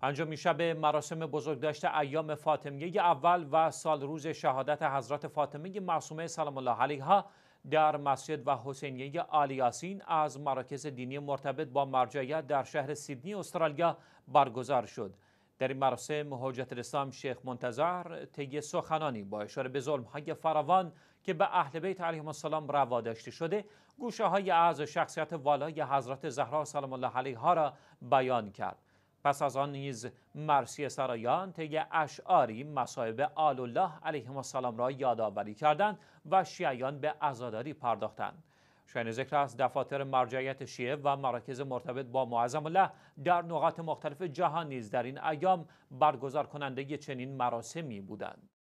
پنجمین شب مراسم بزرگداشت ایام فاطمیه اول و سال روز شهادت حضرت فاطمه معصومه سلام الله علیها در مسجد و حسینیه آلیاسین از مراکز دینی مرتبط با مرجعیت در شهر سیدنی استرالیا برگزار شد. در این مراسم حجت الاسلام شیخ منتظر طی سخنانی با اشاره به ظلم های فراوان که به اهل بیت علیهم السلام روا داشته شده گوشه های از شخصیت والای حضرت زهرا سلام الله علیها را بیان کرد پس از آن نیز مرسی سرایان طی اشعاری مصائب آل الله علیهم السلام را یادآوری کردند و شیعیان به عزاداری پرداختند شاین ذکر است دفاتر مرجعیت شیعه و مراکز مرتبط با معظم الله در نقاط مختلف جهان نیز در این ایام برگزار کننده چنین مراسمی بودند